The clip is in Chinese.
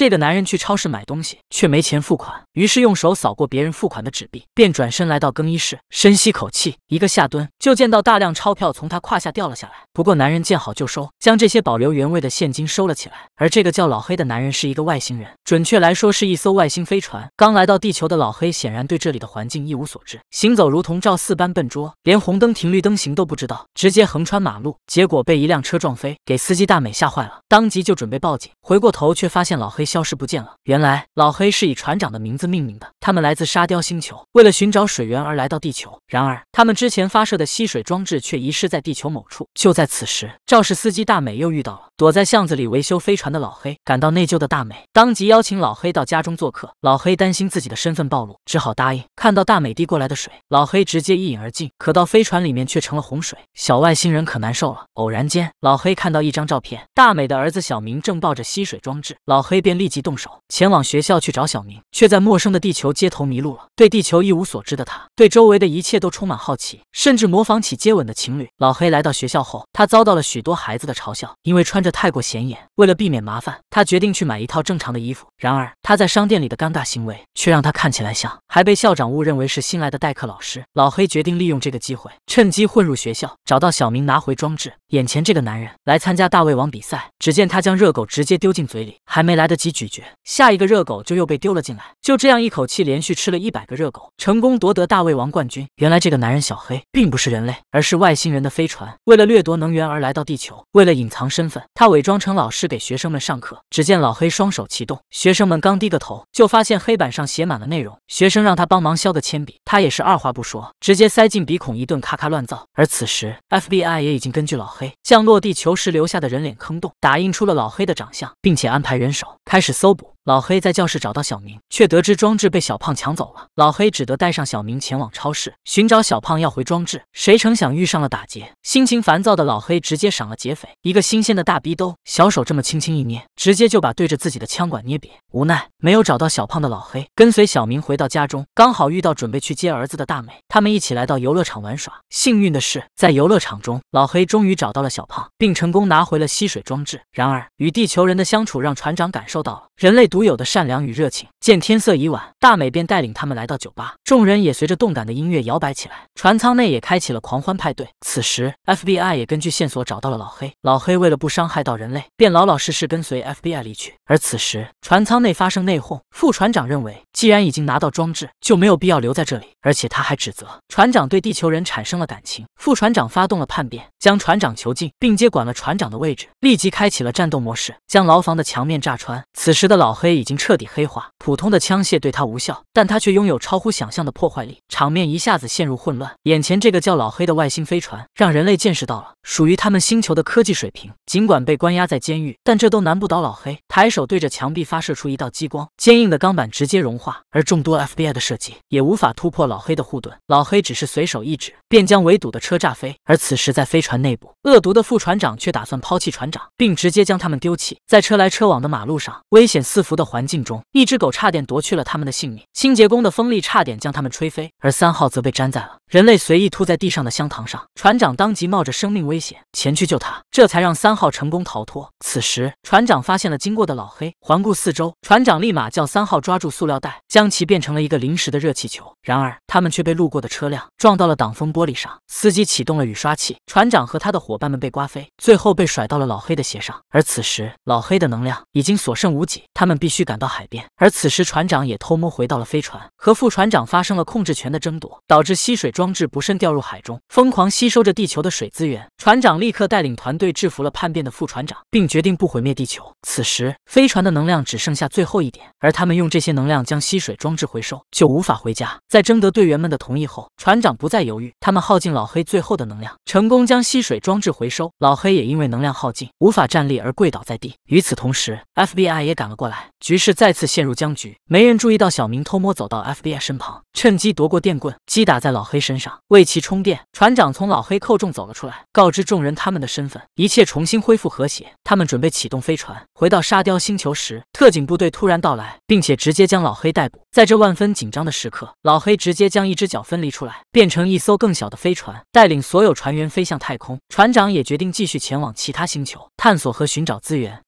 这个男人去超市买东西，却没钱付款，于是用手扫过别人付款的纸币，便转身来到更衣室，深吸口气，一个下蹲，就见到大量钞票从他胯下掉了下来。不过男人见好就收，将这些保留原位的现金收了起来。而这个叫老黑的男人是一个外星人，准确来说是一艘外星飞船刚来到地球的老黑，显然对这里的环境一无所知，行走如同赵四般笨拙，连红灯停绿灯行都不知道，直接横穿马路，结果被一辆车撞飞，给司机大美吓坏了，当即就准备报警，回过头却发现老黑。消失不见了。原来老黑是以船长的名字命名的，他们来自沙雕星球，为了寻找水源而来到地球。然而他们之前发射的吸水装置却遗失在地球某处。就在此时，肇事司机大美又遇到了躲在巷子里维修飞船的老黑，感到内疚的大美当即邀请老黑到家中做客。老黑担心自己的身份暴露，只好答应。看到大美递过来的水，老黑直接一饮而尽，可到飞船里面却成了洪水，小外星人可难受了。偶然间，老黑看到一张照片，大美的儿子小明正抱着吸水装置，老黑便。立即动手前往学校去找小明，却在陌生的地球街头迷路了。对地球一无所知的他，对周围的一切都充满好奇，甚至模仿起接吻的情侣。老黑来到学校后，他遭到了许多孩子的嘲笑，因为穿着太过显眼。为了避免麻烦，他决定去买一套正常的衣服。然而，他在商店里的尴尬行为，却让他看起来像，还被校长误认为是新来的代课老师。老黑决定利用这个机会，趁机混入学校，找到小明拿回装置。眼前这个男人来参加大胃王比赛，只见他将热狗直接丢进嘴里，还没来得及咀嚼，下一个热狗就又被丢了进来。就这样一口气连续吃了一百个热狗，成功夺得大胃王冠军。原来这个男人小黑并不是人类，而是外星人的飞船，为了掠夺能源而来到地球。为了隐藏身份，他伪装成老师给学生们上课。只见老黑双手齐动，学生们刚。低个头，就发现黑板上写满了内容。学生让他帮忙削个铅笔，他也是二话不说，直接塞进鼻孔一顿咔咔乱造。而此时，FBI 也已经根据老黑降落地球时留下的人脸坑洞，打印出了老黑的长相，并且安排人手开始搜捕。老黑在教室找到小明，却得知装置被小胖抢走了。老黑只得带上小明前往超市寻找小胖要回装置。谁成想遇上了打劫，心情烦躁的老黑直接赏了劫匪一个新鲜的大逼兜。小手这么轻轻一捏，直接就把对着自己的枪管捏瘪。无奈没有找到小胖的老黑，跟随小明回到家中，刚好遇到准备去接儿子的大美。他们一起来到游乐场玩耍。幸运的是，在游乐场中，老黑终于找到了小胖，并成功拿回了吸水装置。然而，与地球人的相处让船长感受到了人类独。独有的善良与热情。见天色已晚，大美便带领他们来到酒吧，众人也随着动感的音乐摇摆起来。船舱内也开启了狂欢派对。此时，FBI 也根据线索找到了老黑。老黑为了不伤害到人类，便老老实实跟随 FBI 离去。而此时，船舱内发生内讧。副船长认为，既然已经拿到装置，就没有必要留在这里。而且他还指责船长对地球人产生了感情。副船长发动了叛变，将船长囚禁，并接管了船长的位置，立即开启了战斗模式，将牢房的墙面炸穿。此时的老黑已经彻底黑化，普通的枪械对他无效，但他却拥有超乎想象的破坏力，场面一下子陷入混乱。眼前这个叫老黑的外星飞船，让人类见识到了。属于他们星球的科技水平，尽管被关押在监狱，但这都难不倒老黑。抬手对着墙壁发射出一道激光，坚硬的钢板直接融化，而众多 FBI 的设计也无法突破老黑的护盾。老黑只是随手一指，便将围堵的车炸飞。而此时，在飞船内部，恶毒的副船长却打算抛弃船长，并直接将他们丢弃。在车来车往的马路上，危险四伏的环境中，一只狗差点夺去了他们的性命，清洁工的风力差点将他们吹飞，而三号则被粘在了人类随意吐在地上的香糖上。船长当即冒着生命。危。危险，前去救他，这才让三号成功逃脱。此时，船长发现了经过的老黑，环顾四周，船长立马叫三号抓住塑料袋，将其变成了一个临时的热气球。然而，他们却被路过的车辆撞到了挡风玻璃上，司机启动了雨刷器，船长和他的伙伴们被刮飞，最后被甩到了老黑的鞋上。而此时，老黑的能量已经所剩无几，他们必须赶到海边。而此时，船长也偷摸回到了飞船，和副船长发生了控制权的争夺，导致吸水装置不慎掉入海中，疯狂吸收着地球的水资源。船长立刻带领团队制服了叛变的副船长，并决定不毁灭地球。此时，飞船的能量只剩下最后一点，而他们用这些能量将吸水装置回收，就无法回家。在征得队员们的同意后，船长不再犹豫，他们耗尽老黑最后的能量，成功将吸水装置回收。老黑也因为能量耗尽，无法站立而跪倒在地。与此同时，FBI 也赶了过来，局势再次陷入僵局。没人注意到小明偷摸走到 FBI 身旁，趁机夺过电棍，击打在老黑身上，为其充电。船长从老黑扣中走了出来，告。知众人他们的身份，一切重新恢复和谐。他们准备启动飞船，回到沙雕星球时，特警部队突然到来，并且直接将老黑逮捕。在这万分紧张的时刻，老黑直接将一只脚分离出来，变成一艘更小的飞船，带领所有船员飞向太空。船长也决定继续前往其他星球，探索和寻找资源。